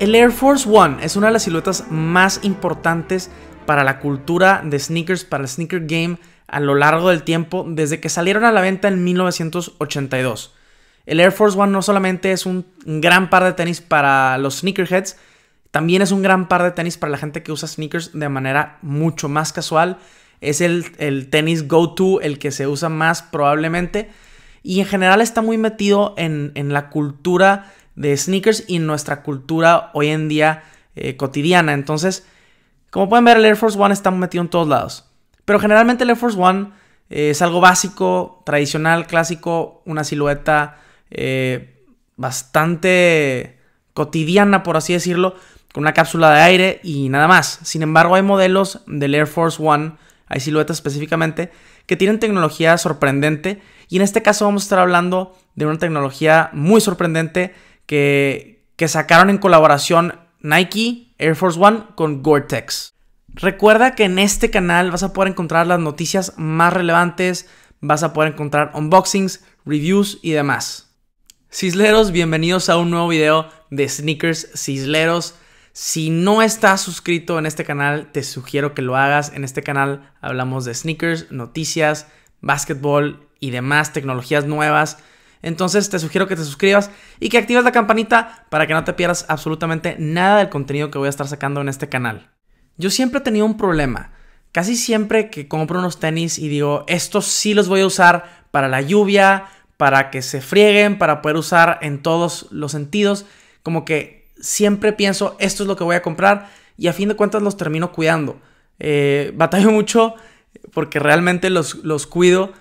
El Air Force One es una de las siluetas más importantes para la cultura de sneakers, para el sneaker game a lo largo del tiempo, desde que salieron a la venta en 1982. El Air Force One no solamente es un gran par de tenis para los sneakerheads, también es un gran par de tenis para la gente que usa sneakers de manera mucho más casual. Es el, tenis go-to, el que se usa más probablemente. Y en general está muy metido en, en la cultura de sneakers y nuestra cultura hoy en día eh, cotidiana. Entonces, como pueden ver, el Air Force One está metido en todos lados. Pero generalmente el Air Force One eh, es algo básico, tradicional, clásico, una silueta eh, bastante cotidiana, por así decirlo, con una cápsula de aire y nada más. Sin embargo, hay modelos del Air Force One, hay siluetas específicamente, que tienen tecnología sorprendente. Y en este caso vamos a estar hablando de una tecnología muy sorprendente que, sacaron en colaboración Nike Air Force One con Gore-Tex. Recuerda que en este canal vas a poder encontrar las noticias más relevantes, vas a poder encontrar unboxings, reviews y demás. Cisleros, bienvenidos a un nuevo video de Sneakers Cisleros. Si no estás suscrito en este canal, te sugiero que lo hagas. En este canal hablamos de sneakers, noticias, básquetbol y demás tecnologías nuevas. Entonces te sugiero que te suscribas y que actives la campanita para que no te pierdas absolutamente nada del contenido que voy a estar sacando en este canal. Yo siempre he tenido un problema. Casi siempre que compro unos tenis y digo, estos sí los voy a usar para la lluvia, para que se frieguen, para poder usar en todos los sentidos, como que siempre pienso, esto es lo que voy a comprar y a fin de cuentas los termino cuidando. Eh, batallo mucho porque realmente los, los cuido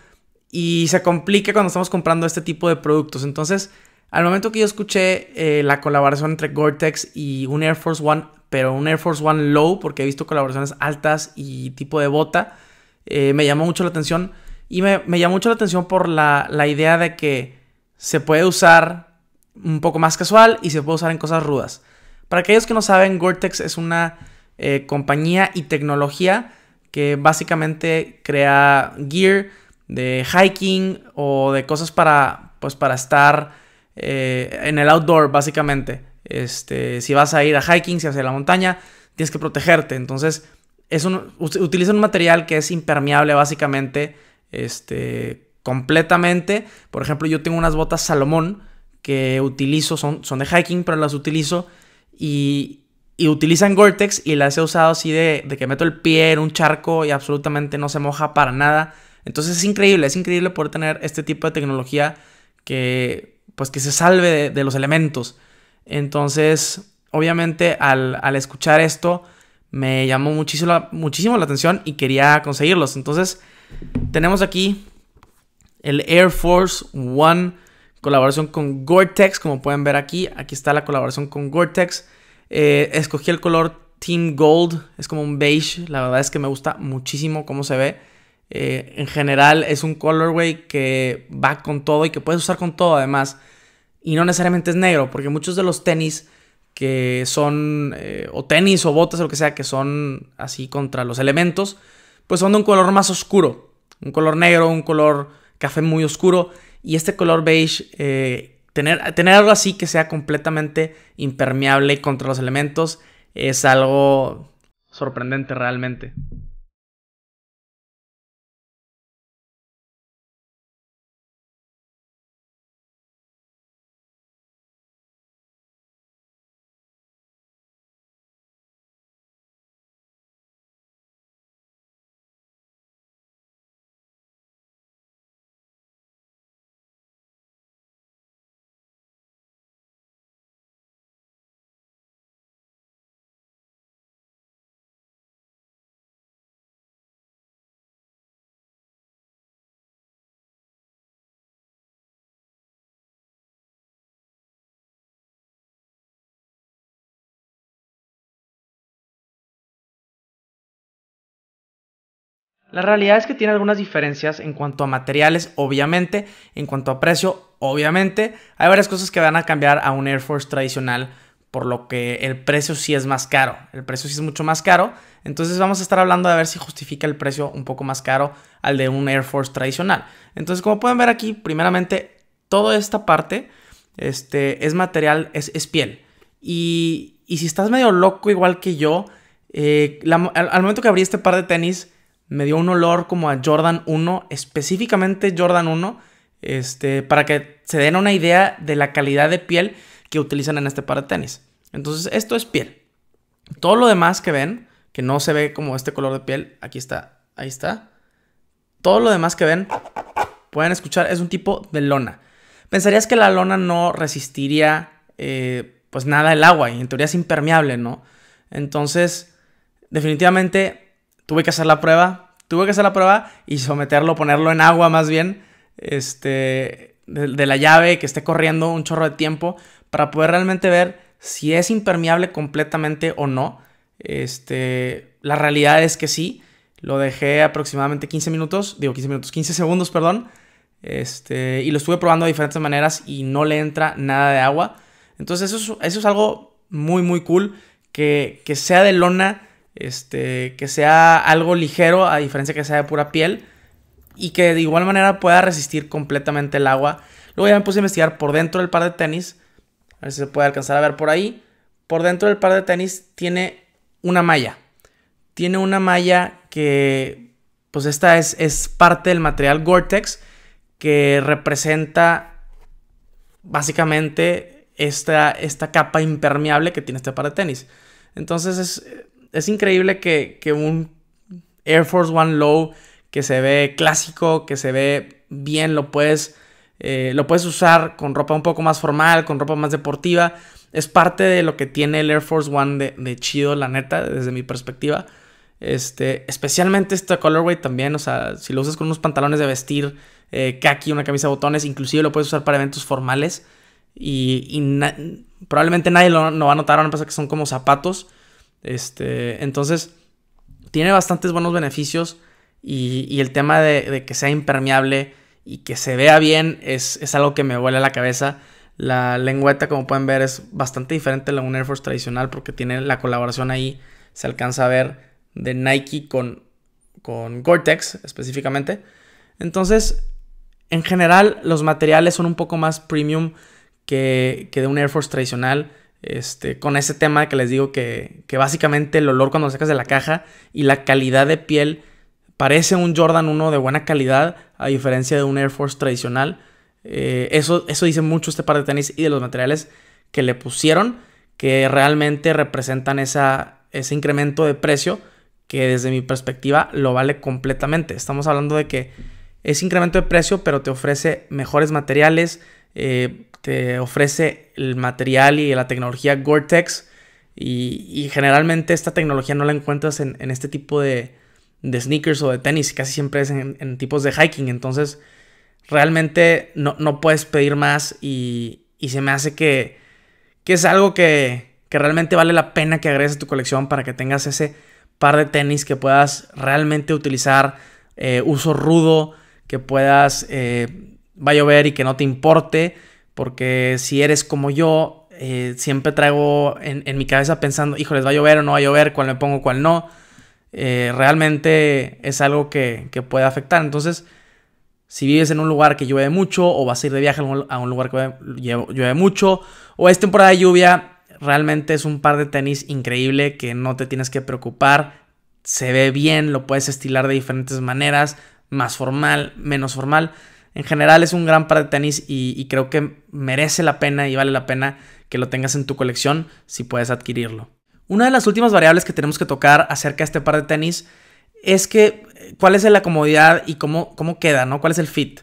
y se complica cuando estamos comprando este tipo de productos. Entonces, al momento que yo escuché eh, la colaboración entre Gore-Tex y un Air Force One, pero un Air Force One low, porque he visto colaboraciones altas y tipo de bota, eh, me llamó mucho la atención. Y me, llamó mucho la atención por la, idea de que se puede usar un poco más casual y se puede usar en cosas rudas. Para aquellos que no saben, Gore-Tex es una eh, compañía y tecnología que básicamente crea gear de hiking o de cosas para, pues, para estar eh, en el outdoor, básicamente. Este, si vas a ir a hiking, si vas a la montaña, tienes que protegerte. Entonces, es un, utilizan un material que es impermeable, básicamente, este, completamente. Por ejemplo, yo tengo unas botas Salomón que utilizo, son, son de hiking, pero las utilizo y, y utilizan Gore-Tex y las he usado así de, de que meto el pie en un charco y absolutamente no se moja para nada. Entonces es increíble, es increíble poder tener este tipo de tecnología que, pues, que se salve de, los elementos. Entonces, obviamente, al, escuchar esto, me llamó muchísimo, muchísimo la atención y quería conseguirlos. Entonces, tenemos aquí el Air Force One, colaboración con Gore-Tex, como pueden ver aquí. Aquí está la colaboración con Gore-Tex. Eh, escogí el color Team Gold, es como un beige. La verdad es que me gusta muchísimo cómo se ve. Eh, en general es un colorway que va con todo y que puedes usar con todo además. Y no necesariamente es negro, porque muchos de los tenis que son, eh, o tenis o botas o lo que sea, que son así contra los elementos, pues son de un color más oscuro. Un color negro, un color café muy oscuro. Y este color beige, eh, tener algo así que sea completamente impermeable contra los elementos es algo sorprendente realmente. La realidad es que tiene algunas diferencias en cuanto a materiales, obviamente, en cuanto a precio, obviamente. Hay varias cosas que van a cambiar a un Air Force tradicional, por lo que el precio sí es más caro. El precio sí es mucho más caro. Entonces vamos a estar hablando de ver si justifica el precio un poco más caro al de un Air Force tradicional. Entonces, como pueden ver aquí, primeramente, toda esta parte este, es material, es, piel. Y, si estás medio loco igual que yo, eh, al momento que abrí este par de tenis, me dio un olor como a Jordan 1, específicamente Jordan 1, este, para que se den una idea de la calidad de piel que utilizan en este par de tenis. Entonces, esto es piel. Todo lo demás que ven, que no se ve como este color de piel, aquí está, ahí está. Todo lo demás que ven, pueden escuchar, es un tipo de lona. Pensarías que la lona no resistiría, eh, pues nada, el agua, y en teoría es impermeable, ¿no? Entonces, definitivamente tuve que hacer la prueba, tuve que hacer la prueba y someterlo, ponerlo en agua más bien, este, de, la llave, que esté corriendo un chorro de tiempo, para poder realmente ver si es impermeable completamente o no. Este, la realidad es que sí, lo dejé aproximadamente 15 minutos, digo 15 minutos, 15 segundos, perdón. Este, y lo estuve probando de diferentes maneras y no le entra nada de agua. Entonces eso es, algo muy, muy cool. Que, que sea de lona, este, que sea algo ligero, a diferencia que sea de pura piel, y que de igual manera pueda resistir completamente el agua. Luego ya me puse a investigar por dentro del par de tenis, a ver si se puede alcanzar a ver por ahí. Por dentro del par de tenis tiene una malla. Tiene una malla que, pues esta es, es parte del material Gore-Tex, que representa básicamente esta, esta capa impermeable que tiene este par de tenis. Entonces es, es increíble que, un Air Force One Low que se ve clásico, que se ve bien, lo puedes, eh, lo puedes usar con ropa un poco más formal, con ropa más deportiva. Es parte de lo que tiene el Air Force One de, chido, la neta, desde mi perspectiva. Este, especialmente este colorway también, o sea, si lo usas con unos pantalones de vestir, eh, khaki, una camisa de botones, inclusive lo puedes usar para eventos formales. Y, probablemente nadie lo, no va a notar, a que son como zapatos. Este, entonces, tiene bastantes buenos beneficios y, el tema de, que sea impermeable y que se vea bien es, algo que me vuela a la cabeza. La lengüeta, como pueden ver, es bastante diferente a la un Air Force tradicional porque tiene la colaboración ahí, se alcanza a ver de Nike con, con Gore-Tex específicamente. Entonces, en general, los materiales son un poco más premium que, que de un Air Force tradicional. Este, con ese tema que les digo que, básicamente el olor cuando sacas de la caja y la calidad de piel parece un Jordan 1 de buena calidad, a diferencia de un Air Force tradicional. Eh, eso, eso dice mucho este par de tenis y de los materiales que le pusieron, que realmente representan esa, ese incremento de precio que desde mi perspectiva lo vale completamente. Estamos hablando de que es incremento de precio, pero te ofrece mejores materiales, eh, te ofrece el material y la tecnología Gore-Tex. Y, generalmente esta tecnología no la encuentras en, este tipo de, sneakers o de tenis, casi siempre es en, tipos de hiking. Entonces, realmente no, puedes pedir más y, se me hace que, que es algo que, realmente vale la pena que agregues a tu colección para que tengas ese par de tenis que puedas realmente utilizar, eh, uso rudo, que puedas eh, va a llover y que no te importe, porque si eres como yo, eh, siempre traigo en, mi cabeza pensando, híjoles, va a llover o no va a llover, cuál me pongo, cuál no. Eh, realmente es algo que, que, puede afectar. Entonces, si vives en un lugar que llueve mucho o vas a ir de viaje a un lugar que llueve mucho o es temporada de lluvia, realmente es un par de tenis increíble que no te tienes que preocupar. Se ve bien, lo puedes estilar de diferentes maneras, más formal, menos formal en general es un gran par de tenis y, creo que merece la pena y vale la pena que lo tengas en tu colección si puedes adquirirlo. Una de las últimas variables que tenemos que tocar acerca de este par de tenis es que eh, cuál es la comodidad y cómo, cómo queda, ¿no? ¿Cuál es el fit?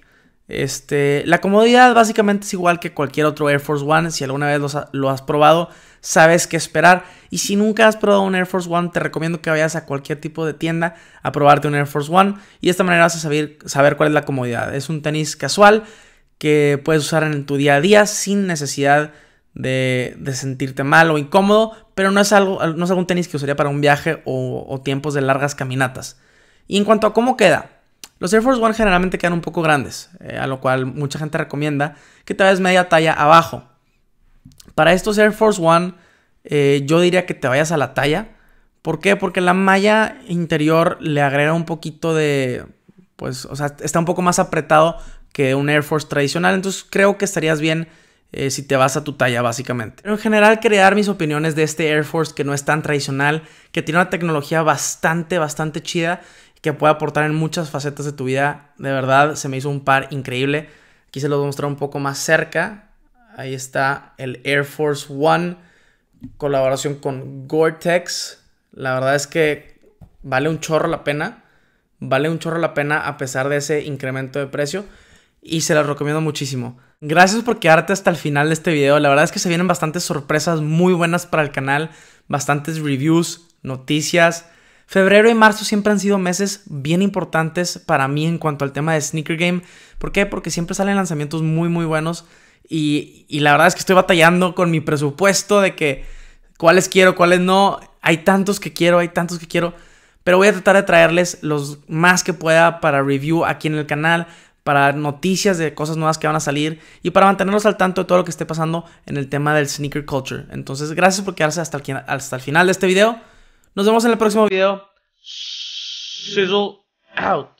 Este, la comodidad básicamente es igual que cualquier otro Air Force One. Si alguna vez lo has probado, sabes qué esperar. Y si nunca has probado un Air Force One, te recomiendo que vayas a cualquier tipo de tienda a probarte un Air Force One. Y de esta manera vas a saber, saber cuál es la comodidad. Es un tenis casual que puedes usar en tu día a día sin necesidad de, sentirte mal o incómodo, pero no es, algo, no es algún tenis que usaría para un viaje o, tiempos de largas caminatas. Y en cuanto a cómo queda, los Air Force One generalmente quedan un poco grandes, eh, a lo cual mucha gente recomienda que te vayas media talla abajo. Para estos Air Force One, eh, yo diría que te vayas a la talla. ¿Por qué? Porque la malla interior le agrega un poquito de. Pues, o sea, está un poco más apretado que un Air Force tradicional. Entonces, creo que estarías bien eh, si te vas a tu talla, básicamente. en general, crear mis opiniones de este Air Force que no es tan tradicional, que tiene una tecnología bastante, bastante chida, que puede aportar en muchas facetas de tu vida. De verdad, se me hizo un par increíble. Aquí se los voy a mostrar un poco más cerca Ahí está el Air Force One, colaboración con Gore-Tex. La verdad es que vale un chorro la pena. Vale un chorro la pena a pesar de ese incremento de precio. Y se las recomiendo muchísimo. Gracias por quedarte hasta el final de este video. La verdad es que se vienen bastantes sorpresas muy buenas para el canal. Bastantes reviews, noticias. Febrero y marzo siempre han sido meses bien importantes para mí en cuanto al tema de Sneaker Game. ¿Por qué? Porque siempre salen lanzamientos muy muy buenos y, la verdad es que estoy batallando con mi presupuesto de que cuáles quiero, cuáles no. Hay tantos que quiero, hay tantos que quiero. Pero voy a tratar de traerles los más que pueda para review aquí en el canal, para noticias de cosas nuevas que van a salir y para mantenerlos al tanto de todo lo que esté pasando en el tema del sneaker culture. Entonces, gracias por quedarse hasta el, hasta el final de este video. Nos vemos en el próximo video. Sizzle out.